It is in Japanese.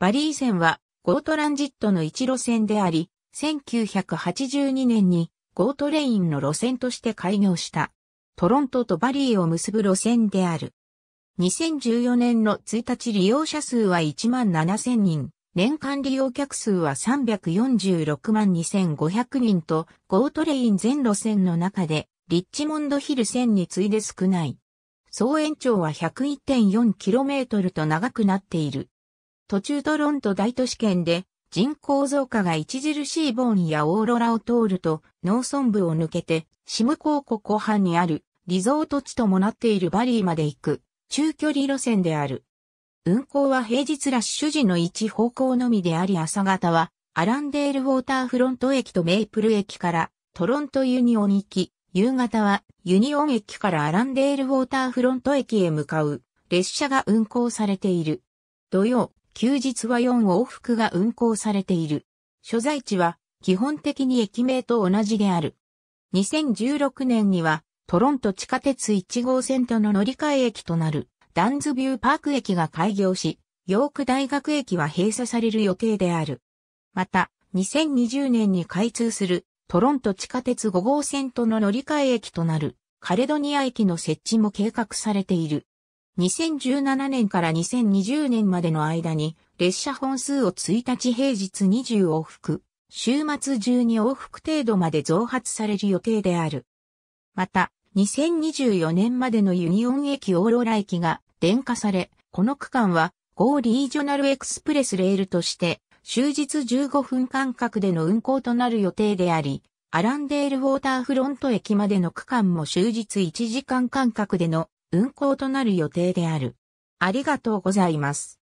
バリー線は、ゴートランジットの一路線であり、1982年にゴートレインの路線として開業した。トロントとバリーを結ぶ路線である。2014年の1日利用者数は1万7000人、年間利用客数は346万2500人と、ゴートレイン全路線の中で、リッチモンドヒル線に次いで少ない。総延長は 101.4km と長くなっている。途中トロント大都市圏で人口増加が著しいボーンやオーロラを通ると農村部を抜けてシムコー湖湖畔にあるリゾート地ともなっているバリーまで行く中距離路線である。運行は平日ラッシュ時の一方向のみであり朝方はアランデールウォーターフロント駅とメイプル駅からトロントユニオン行き、夕方はユニオン駅からアランデールウォーターフロント駅へ向かう列車が運行されている。土曜、休日は4往復が運行されている。所在地は基本的に駅名と同じである。2016年にはトロント地下鉄1号線との乗り換え駅となるダンズビューパーク駅が開業し、ヨーク大学駅は閉鎖される予定である。また、2020年に開通するトロント地下鉄5号線との乗り換え駅となるカレドニア駅の設置も計画されている。2017年から2020年までの間に列車本数を1日平日20往復、週末12往復程度まで増発される予定である。また、2024年までのユニオン駅オーロラ駅が電化され、この区間は GO リージョナルエクスプレスレールとして終日15分間隔での運行となる予定であり、アランデールウォーターフロント駅までの区間も終日1時間間隔での運行となる予定である。ありがとうございます。